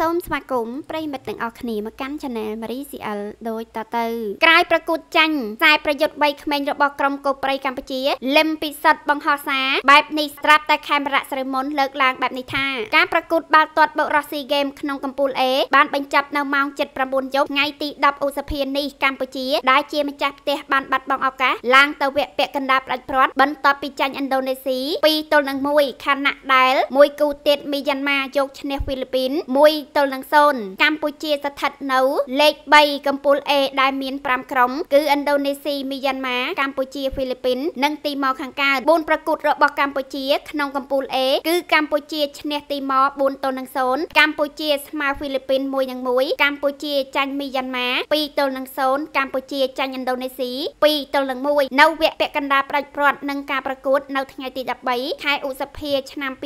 សូមស្វាគមន៍ប្រិមិត្តទាំងអស់គ្នាមកកាន់ Channel Marie CL ដូចតទៅ ក្រៅប្រកួតចាញ់ខ្សែប្រយុទ្ធ3ក្មេងរបស់ក្រុមកោប្រៃកម្ពុជាលឹមពិសិដ្ឋបង្ហោះសារបែបនេះស្រាប់តែខេមរៈស្រីមុនលើកឡើងបែបនេះថាការប្រកួតបាល់ទាត់បុករស់ស៊ីហ្គេមក្នុងកំពូល A បានបញ្ចប់នៅម៉ោង7:09យប់ថ្ងៃទី10ឧសភានេះកម្ពុជាដែលជាម្ចាស់ផ្ទះបានបាត់បង់ឱកាសឡើងទៅវគ្គពាក់កណ្ដាលផ្ដាច់ព្រាត់បន្ទាប់ពីចាញ់ឥណ្ឌូនេស៊ី2ទល់នឹង1ខណៈដែល មួយគូទៀតមីយ៉ាន់ម៉ាយកឈ្នះហ្វីលីពីន1 3ទល់នឹង0កម្ពុជា ស្ថិតនៅ លេខ3កំពូល A ដែលមាន5ក្រុមគឺឥណ្ឌូនេស៊ីមីយ៉ាន់ម៉ាកម្ពុជាហ្វីលីពីននិងទីម៉ូខាងកើត4ប្រកួតរបស់កម្ពុជា ក្នុងកំពូល A គឺកម្ពុជាឈ្នះទីម៉ូ4ទល់នឹង0កម្ពុជា ស្មើហ្វីលីពីន1នឹង1កម្ពុជាចាញ់មីយ៉ាន់ម៉ា2ទល់នឹង0កម្ពុជាចាញ់ឥណ្ឌូនេស៊ី2ទល់នឹង1នៅវគ្គពាក់កណ្ដាលផ្ដាច់ព្រាត់នឹងការប្រកួតនៅថ្ងៃទី13ខែឧសភា ឆ្នាំ2023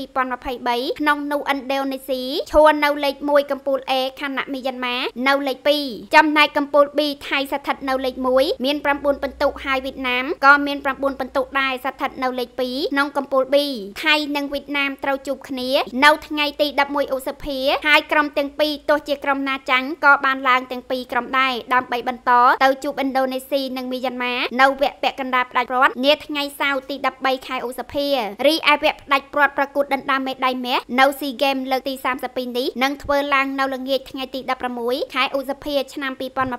ក្នុងនោះឥណ្ឌូនេស៊ីឈរនៅលេខ1កំពូល A ខណៈមីយ៉ាន់ម៉ានៅលេខ2ចំណែកកំពូល B ថៃស្ថិតនៅលេខ1មាន9ពិន្ទុ ហើយវៀតណាមក៏មាន9ពិន្ទុដែរស្ថិតនៅលេខ2ក្នុងកំពូល B ថៃនិងវៀតណាមត្រូវជួបគ្នា នៅថ្ងៃទី11ឧសភាហើយក្រុមទាំងពីរទោះជាក្រុមណាចាញ់ក៏បានឡើងទាំងពីរក្រុមដែរដើម្បីបន្តទៅជួបឥណ្ឌូនេស៊ីនិងមីយ៉ាន់ម៉ានៅវគ្គពាក់កណ្ដាលផ្ដាច់ព្រាត់នាថ្ងៃសៅរ៍ទី13ខែឧសភារីឯវគ្គផ្ដាច់ព្រាត់ប្រកួត ដណ្ដើមមេដាយមាសនៅ SEA Games លើកទី32នេះនឹងធ្វើធ្វើឡើងនៅល្ងាចថ្ងៃទី16ខែឧសភាឆ្នាំ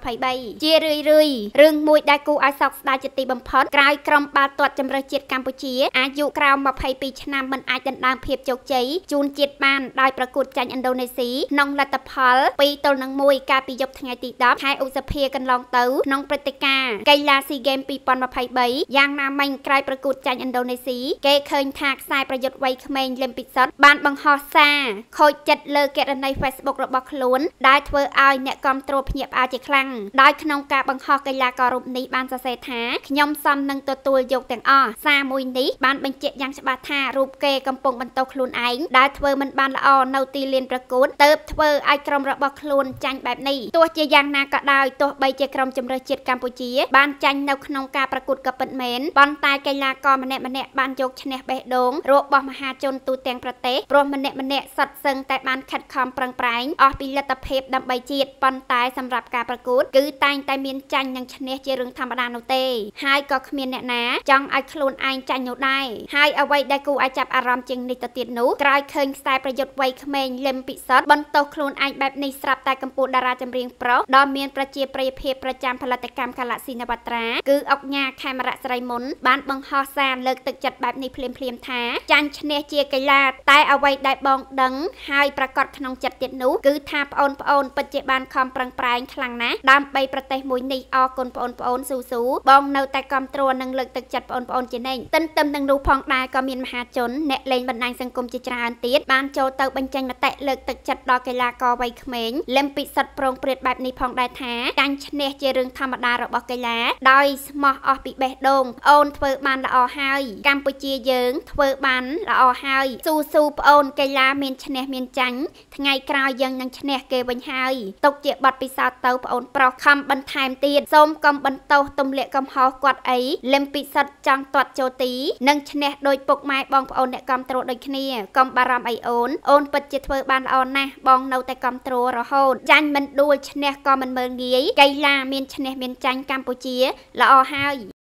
2023ជារឿយរឿយរឿងមួយដែលគួរឲ្យសោកស្ដាយជាទីបំផុតក្រោយក្រុមបាល់ទាត់ជម្រើសជាតិកម្ពុជាអាយុក្រោម22ឆ្នាំមិនអាចដណ្ដើមភាពជោគជ័យជូនជាតិបានដោយប្រកួតចាញ់ឥណ្ឌូនេស៊ីក្នុងលទ្ធផល2ទល់នឹង1កាលពីយប់ថ្ងៃទី10ខែឧសភាកន្លងទៅក្នុងព្រឹត្តិការណ៍កីឡា SEA Games 2023យ៉ាងណាមិញក្រោយប្រកួតចាញ់ឥណ្ឌូនេស៊ីគេឃើញថាខ្សែប្រយុទ្ធវ័យក្មេងលឹមពិសុតបានបង្ហោះសារខូចចិត្តលើករណី Facebook របស់ខ្លួនដែលធ្វើឲ្យអ្នកគ្រប់គ្រងភ្ញាក់ផ្អើលជាខ្លាំងដោយក្នុងការបង្ហោះកីឡាកររូបនេះបានសរសេរថាខ្ញុំសមនឹងទទួលយកទាំងអស់សារមួយនេះបានបញ្ជាក់យ៉ាងច្បាស់ថារូបគេកំពុងបន្តខ្លួនឯងដែលធ្វើមិនបានល្អនៅទីលានប្រកួតទៅធ្វើឲ្យក្រុមរបស់ខ្លួនចាញ់បែបនេះទោះជាយ៉ាងណាក៏ដោយទោះបីជាក្រុមជម្រើសជាតិកម្ពុជា បានចាញ់នៅក្នុងការប្រកួតក៏ពិតមែនប៉ុន្តែកីឡាករម្នាក់ម្នាក់បានយកឈ្នះបេះដូងរបស់មហាជនទូទាំងប្រទេសព្រោះម្នាក់ម្នាក់សុទ្ធសឹងតែបានខិតខំប្រឹងងប្រែងអស់ពីលទ្ធភាពដើម្បីជាតិប៉ុន្តែសម្រាប់ការប្រកួតគឺតែងតែមានចាញ់និងឈ្នះជារឿងធម្មតានោះទេហើយក៏គ្មានអ្នកណាចង់ឲ្យខ្លួនឯងចាញ់នោះដែរហើយអ្វីដែលគួរឲ្យចាប់អារម្មណ៍ជាងនេះទៅទៀតនោះក្រោយឃើញខ្សែប្រយុទ្ធវ័យក្មេងលឹមពិសត់បន្តោសខ្លួនឯងបែបនេះស្រាប់តែកម្ពុជាតារាចម្រៀងប្រុសដ៏មានប្រជាប្រិយភាពប្រចាំផលិតកម្ម Galaxy Navatra គឺអុកញ៉ាខេមរៈស្រីមុនបានបង្ហោះសារលើកទឹកចិត្តបែបនេះភ្លាមៗថាចាញ់ឈ្នះជាកីឡាតែអ្វីដែលបងដឹងហើយប្រកាសក្នុងចិត្តទៀតនោះគឺថាបងប្អូនពិតជាបានខំប្រឹងប្រែងខ្លាំងណាស់ដើម្បីប្រទេសមួយនេះអរគុណបងប្អូនស៊ូស៊ូបងនៅតែគ្រប់គ្រងនិងលើកទឹកចិត្តបងប្អូនជានិច្ចទន្ទឹមនឹងនោះផងដែរក៏មានមហាជនអ្នកលេងបណ្ដាញសង្គមជាច្រើនទៀតបានចូលទៅបញ្ចេញមតិលើកទឹកចិត្តដល់កីឡាករវ័យក្មេងលឹមពិសិដ្ឋប្រងព្រាតបែបនេះផងដែរថាការឈ្នះជារឿងធម្មតារបស់កីឡាដោយស្មោះអស់ពីបេះដូងប្អូនធ្វើបានល្អហើយកម្ពុជាយើង ធ្វើបានល្អហើយស៊ូស៊ូប្អូន កីឡាមានឈ្នះមានចាញ់ថ្ងៃក្រោយយើងនឹងឈ្នះគេវិញហើយទុកជាប័ណ្ណពិសោធន៍ទៅប្អូនប្រុសខំបន្ថែមទៀតសូមកុំបន្ទោសទម្លាក់កំហុសគាត់អីលឹមពិសិដ្ឋចង់ទាត់ចូលទីនឹងឈ្នះដោយពុកម៉ែបងប្អូនអ្នកគ្រប់គ្រងដូចគ្នាកុំបារម្ភអីអូនអូនពិតជាធ្វើបានល្អណាស់បងនៅតែគ្រប់គ្រងរហូតចាញ់មិនដួលឈ្នះក៏មិនមើលងាយកីឡាមានឈ្នះមានចាញ់កម្ពុជាល្អហើយ